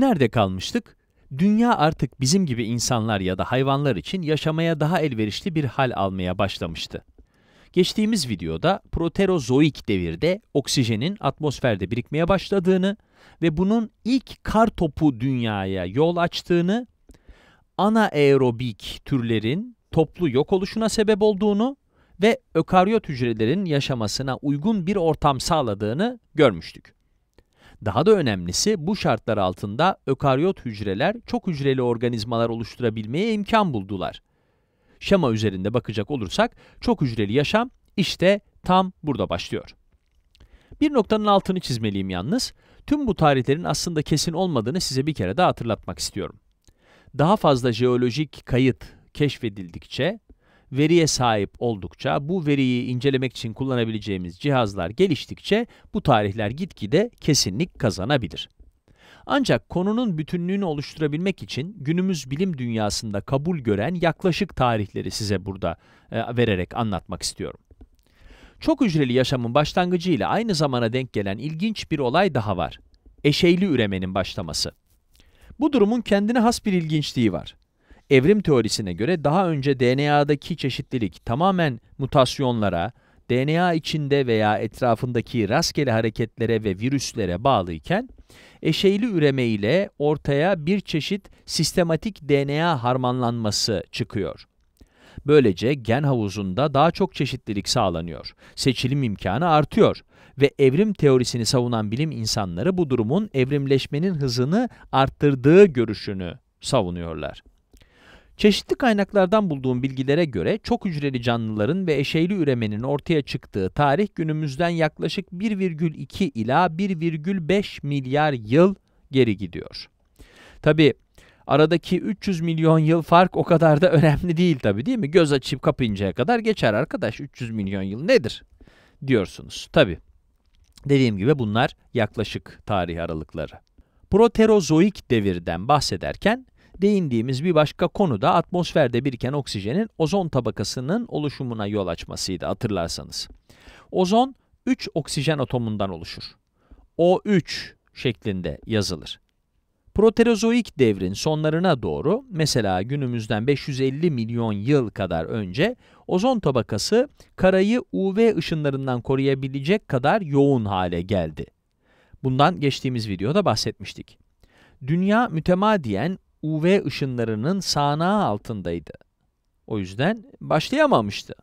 Nerede kalmıştık? Dünya artık bizim gibi insanlar ya da hayvanlar için yaşamaya daha elverişli bir hal almaya başlamıştı. Geçtiğimiz videoda proterozoik devirde oksijenin atmosferde birikmeye başladığını ve bunun ilk kar topu dünyaya yol açtığını, anaerobik türlerin toplu yok oluşuna sebep olduğunu ve ökaryot hücrelerin yaşamasına uygun bir ortam sağladığını görmüştük. Daha da önemlisi bu şartlar altında ökaryot hücreler çok hücreli organizmalar oluşturabilmeye imkan buldular. Şema üzerinde bakacak olursak çok hücreli yaşam işte tam burada başlıyor. Bir noktanın altını çizmeliyim yalnız. Tüm bu tarihlerin aslında kesin olmadığını size bir kere daha hatırlatmak istiyorum. Daha fazla jeolojik kayıt keşfedildikçe veriye sahip oldukça, bu veriyi incelemek için kullanabileceğimiz cihazlar geliştikçe bu tarihler gitgide kesinlik kazanabilir. Ancak konunun bütünlüğünü oluşturabilmek için günümüz bilim dünyasında kabul gören yaklaşık tarihleri size burada e, vererek anlatmak istiyorum. Çok hücreli yaşamın başlangıcı ile aynı zamana denk gelen ilginç bir olay daha var. Eşeyli üremenin başlaması. Bu durumun kendine has bir ilginçliği var. Evrim teorisine göre daha önce DNA'daki çeşitlilik tamamen mutasyonlara, DNA içinde veya etrafındaki rastgele hareketlere ve virüslere bağlıyken, eşeyli üreme ile ortaya bir çeşit sistematik DNA harmanlanması çıkıyor. Böylece gen havuzunda daha çok çeşitlilik sağlanıyor, seçilim imkanı artıyor ve evrim teorisini savunan bilim insanları bu durumun evrimleşmenin hızını arttırdığı görüşünü savunuyorlar. Çeşitli kaynaklardan bulduğum bilgilere göre çok hücreli canlıların ve eşeyli üremenin ortaya çıktığı tarih günümüzden yaklaşık 1,2 ila 1,5 milyar yıl geri gidiyor. Tabi aradaki 300 milyon yıl fark o kadar da önemli değil tabi değil mi? Göz açıp kapayıncaya kadar geçer arkadaş 300 milyon yıl nedir diyorsunuz tabi. Dediğim gibi bunlar yaklaşık tarih aralıkları. Proterozoik devirden bahsederken değindiğimiz bir başka konu da atmosferde biriken oksijenin ozon tabakasının oluşumuna yol açmasıydı hatırlarsanız. Ozon 3 oksijen atomundan oluşur. O3 şeklinde yazılır. Proterozoik devrin sonlarına doğru, mesela günümüzden 550 milyon yıl kadar önce, ozon tabakası karayı UV ışınlarından koruyabilecek kadar yoğun hale geldi. Bundan geçtiğimiz videoda bahsetmiştik. Dünya mütemadiyen UV ışınlarının sağanağı altındaydı. O yüzden başlayamamıştı.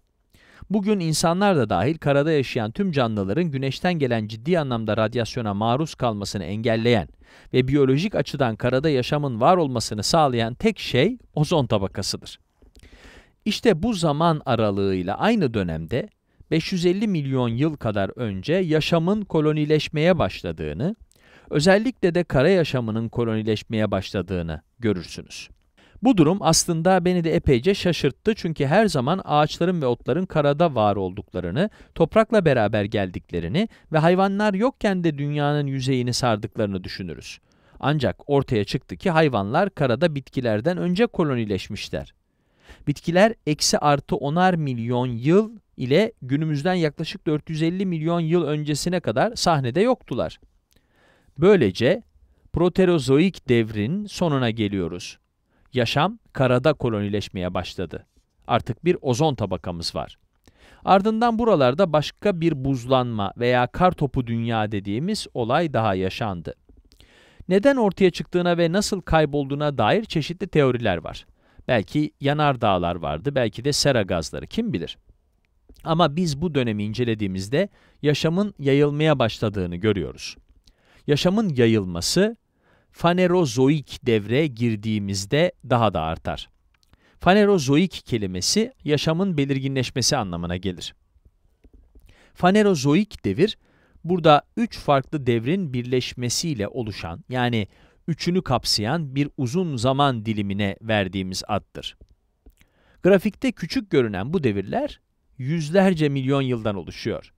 Bugün insanlar da dahil karada yaşayan tüm canlıların güneşten gelen ciddi anlamda radyasyona maruz kalmasını engelleyen ve biyolojik açıdan karada yaşamın var olmasını sağlayan tek şey ozon tabakasıdır. İşte bu zaman aralığıyla aynı dönemde 550 milyon yıl kadar önce yaşamın kolonileşmeye başladığını özellikle de kara yaşamının kolonileşmeye başladığını görürsünüz. Bu durum aslında beni de epeyce şaşırttı çünkü her zaman ağaçların ve otların karada var olduklarını, toprakla beraber geldiklerini ve hayvanlar yokken de dünyanın yüzeyini sardıklarını düşünürüz. Ancak ortaya çıktı ki hayvanlar karada bitkilerden önce kolonileşmişler. Bitkiler eksi artı onar milyon yıl ile günümüzden yaklaşık 450 milyon yıl öncesine kadar sahnede yoktular. Böylece Proterozoik devrin sonuna geliyoruz. Yaşam karada kolonileşmeye başladı. Artık bir ozon tabakamız var. Ardından buralarda başka bir buzlanma veya kar topu dünya dediğimiz olay daha yaşandı. Neden ortaya çıktığına ve nasıl kaybolduğuna dair çeşitli teoriler var. Belki yanar dağlar vardı, belki de sera gazları kim bilir. Ama biz bu dönemi incelediğimizde yaşamın yayılmaya başladığını görüyoruz yaşamın yayılması fanerozoik devre girdiğimizde daha da artar. Fanerozoik kelimesi yaşamın belirginleşmesi anlamına gelir. Fanerozoik devir, burada üç farklı devrin birleşmesiyle oluşan, yani üçünü kapsayan bir uzun zaman dilimine verdiğimiz addır. Grafikte küçük görünen bu devirler, yüzlerce milyon yıldan oluşuyor.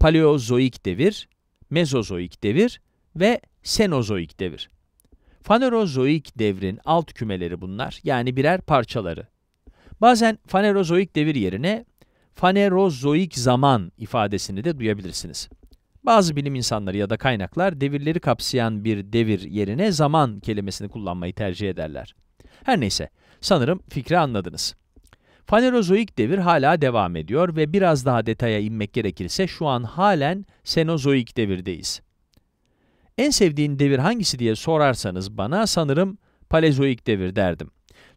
Paleozoik devir, Mezozoik devir ve Senozoik devir. Fanerozoik devrin alt kümeleri bunlar, yani birer parçaları. Bazen Fanerozoik devir yerine Fanerozoik zaman ifadesini de duyabilirsiniz. Bazı bilim insanları ya da kaynaklar devirleri kapsayan bir devir yerine zaman kelimesini kullanmayı tercih ederler. Her neyse, sanırım fikri anladınız. Fanerozoik devir hala devam ediyor ve biraz daha detaya inmek gerekirse şu an halen Senozoik devirdeyiz. En sevdiğin devir hangisi diye sorarsanız bana sanırım Palezoik devir derdim.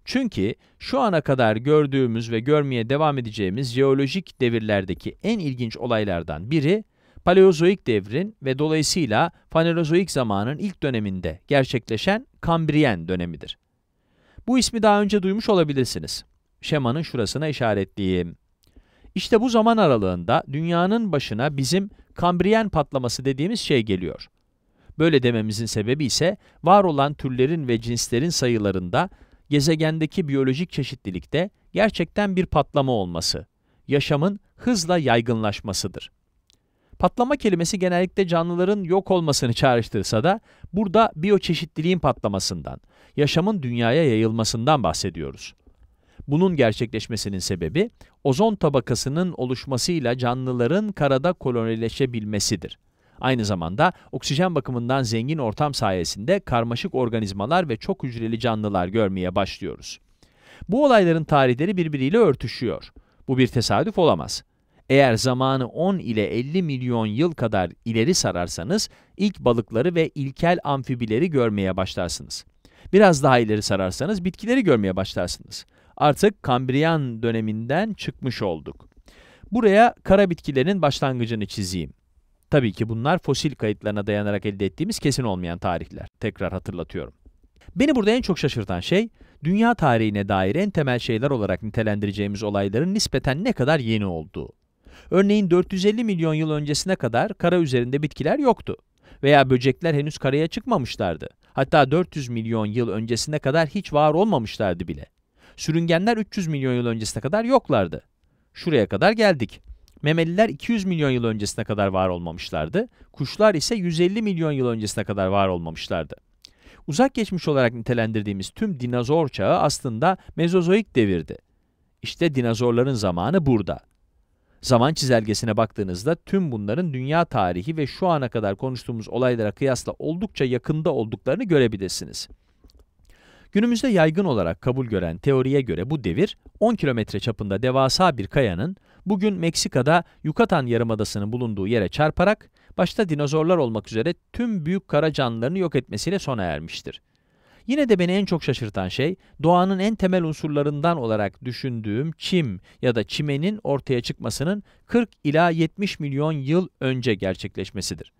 Çünkü şu ana kadar gördüğümüz ve görmeye devam edeceğimiz jeolojik devirlerdeki en ilginç olaylardan biri Paleozoik devrin ve dolayısıyla Fanerozoik zamanın ilk döneminde gerçekleşen Kambriyen dönemidir. Bu ismi daha önce duymuş olabilirsiniz şemanın şurasına işaretleyeyim. İşte bu zaman aralığında dünyanın başına bizim Kambriyen patlaması dediğimiz şey geliyor. Böyle dememizin sebebi ise var olan türlerin ve cinslerin sayılarında gezegendeki biyolojik çeşitlilikte gerçekten bir patlama olması, yaşamın hızla yaygınlaşmasıdır. Patlama kelimesi genellikle canlıların yok olmasını çağrıştırsa da burada biyoçeşitliliğin patlamasından, yaşamın dünyaya yayılmasından bahsediyoruz. Bunun gerçekleşmesinin sebebi ozon tabakasının oluşmasıyla canlıların karada kolonileşebilmesidir. Aynı zamanda oksijen bakımından zengin ortam sayesinde karmaşık organizmalar ve çok hücreli canlılar görmeye başlıyoruz. Bu olayların tarihleri birbiriyle örtüşüyor. Bu bir tesadüf olamaz. Eğer zamanı 10 ile 50 milyon yıl kadar ileri sararsanız ilk balıkları ve ilkel amfibileri görmeye başlarsınız. Biraz daha ileri sararsanız bitkileri görmeye başlarsınız artık Kambriyan döneminden çıkmış olduk. Buraya kara bitkilerin başlangıcını çizeyim. Tabii ki bunlar fosil kayıtlarına dayanarak elde ettiğimiz kesin olmayan tarihler. Tekrar hatırlatıyorum. Beni burada en çok şaşırtan şey, dünya tarihine dair en temel şeyler olarak nitelendireceğimiz olayların nispeten ne kadar yeni olduğu. Örneğin 450 milyon yıl öncesine kadar kara üzerinde bitkiler yoktu veya böcekler henüz karaya çıkmamışlardı. Hatta 400 milyon yıl öncesine kadar hiç var olmamışlardı bile. Sürüngenler 300 milyon yıl öncesine kadar yoklardı. Şuraya kadar geldik. Memeliler 200 milyon yıl öncesine kadar var olmamışlardı. Kuşlar ise 150 milyon yıl öncesine kadar var olmamışlardı. Uzak geçmiş olarak nitelendirdiğimiz tüm dinozor çağı aslında Mezozoik devirdi. İşte dinozorların zamanı burada. Zaman çizelgesine baktığınızda tüm bunların dünya tarihi ve şu ana kadar konuştuğumuz olaylara kıyasla oldukça yakında olduklarını görebilirsiniz. Günümüzde yaygın olarak kabul gören teoriye göre bu devir 10 kilometre çapında devasa bir kayanın bugün Meksika'da Yucatan Yarımadası'nın bulunduğu yere çarparak başta dinozorlar olmak üzere tüm büyük kara canlılarını yok etmesiyle sona ermiştir. Yine de beni en çok şaşırtan şey doğanın en temel unsurlarından olarak düşündüğüm çim ya da çimenin ortaya çıkmasının 40 ila 70 milyon yıl önce gerçekleşmesidir.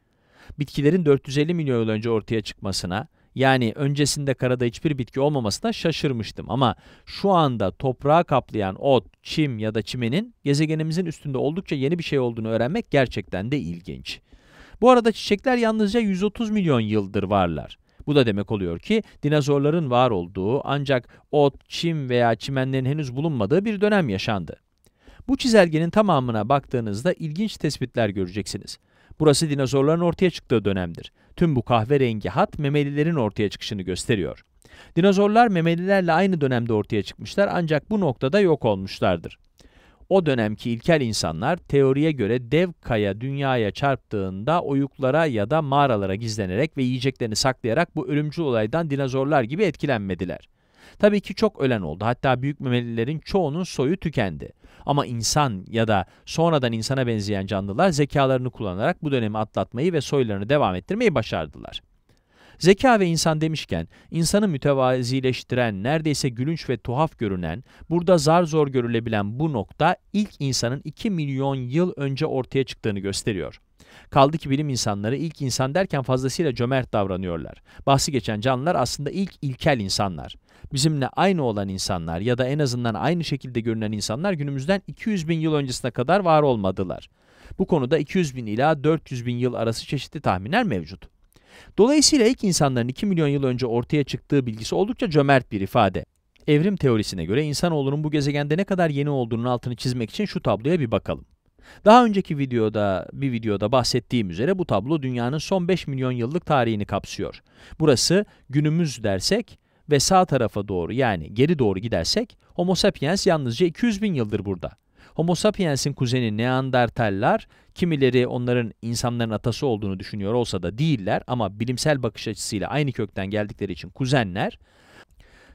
Bitkilerin 450 milyon yıl önce ortaya çıkmasına, yani öncesinde karada hiçbir bitki olmamasına şaşırmıştım ama şu anda toprağı kaplayan ot, çim ya da çimenin gezegenimizin üstünde oldukça yeni bir şey olduğunu öğrenmek gerçekten de ilginç. Bu arada çiçekler yalnızca 130 milyon yıldır varlar. Bu da demek oluyor ki dinozorların var olduğu ancak ot, çim veya çimenlerin henüz bulunmadığı bir dönem yaşandı. Bu çizelgenin tamamına baktığınızda ilginç tespitler göreceksiniz. Burası dinozorların ortaya çıktığı dönemdir. Tüm bu kahverengi hat memelilerin ortaya çıkışını gösteriyor. Dinozorlar memelilerle aynı dönemde ortaya çıkmışlar ancak bu noktada yok olmuşlardır. O dönemki ilkel insanlar teoriye göre dev kaya dünyaya çarptığında oyuklara ya da mağaralara gizlenerek ve yiyeceklerini saklayarak bu ölümcül olaydan dinozorlar gibi etkilenmediler. Tabii ki çok ölen oldu. Hatta büyük memelilerin çoğunun soyu tükendi. Ama insan ya da sonradan insana benzeyen canlılar zekalarını kullanarak bu dönemi atlatmayı ve soylarını devam ettirmeyi başardılar. Zeka ve insan demişken, insanı mütevazileştiren, neredeyse gülünç ve tuhaf görünen, burada zar zor görülebilen bu nokta ilk insanın 2 milyon yıl önce ortaya çıktığını gösteriyor. Kaldı ki bilim insanları ilk insan derken fazlasıyla cömert davranıyorlar. Bahsi geçen canlılar aslında ilk ilkel insanlar. Bizimle aynı olan insanlar ya da en azından aynı şekilde görünen insanlar günümüzden 200 bin yıl öncesine kadar var olmadılar. Bu konuda 200 bin ila 400 bin yıl arası çeşitli tahminler mevcut. Dolayısıyla ilk insanların 2 milyon yıl önce ortaya çıktığı bilgisi oldukça cömert bir ifade. Evrim teorisine göre insanoğlunun bu gezegende ne kadar yeni olduğunun altını çizmek için şu tabloya bir bakalım. Daha önceki videoda, bir videoda bahsettiğim üzere bu tablo dünyanın son 5 milyon yıllık tarihini kapsıyor. Burası günümüz dersek ve sağ tarafa doğru yani geri doğru gidersek Homo sapiens yalnızca 200 bin yıldır burada. Homo sapiens'in kuzeni Neandertaller, kimileri onların insanların atası olduğunu düşünüyor olsa da değiller ama bilimsel bakış açısıyla aynı kökten geldikleri için kuzenler,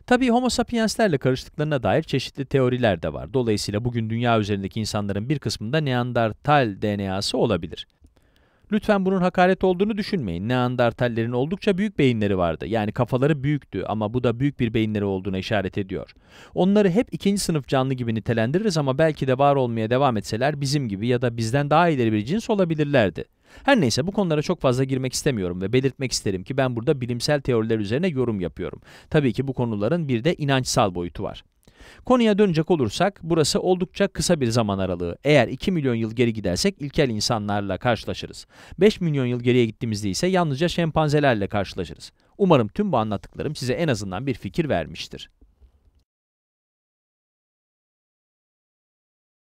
Tabii Homo sapienslerle karıştıklarına dair çeşitli teoriler de var. Dolayısıyla bugün dünya üzerindeki insanların bir kısmında Neandertal DNA'sı olabilir. Lütfen bunun hakaret olduğunu düşünmeyin. Neandertallerin oldukça büyük beyinleri vardı. Yani kafaları büyüktü ama bu da büyük bir beyinleri olduğuna işaret ediyor. Onları hep ikinci sınıf canlı gibi nitelendiririz ama belki de var olmaya devam etseler bizim gibi ya da bizden daha ileri bir cins olabilirlerdi. Her neyse bu konulara çok fazla girmek istemiyorum ve belirtmek isterim ki ben burada bilimsel teoriler üzerine yorum yapıyorum. Tabii ki bu konuların bir de inançsal boyutu var. Konuya dönecek olursak burası oldukça kısa bir zaman aralığı. Eğer 2 milyon yıl geri gidersek ilkel insanlarla karşılaşırız. 5 milyon yıl geriye gittiğimizde ise yalnızca şempanzelerle karşılaşırız. Umarım tüm bu anlattıklarım size en azından bir fikir vermiştir.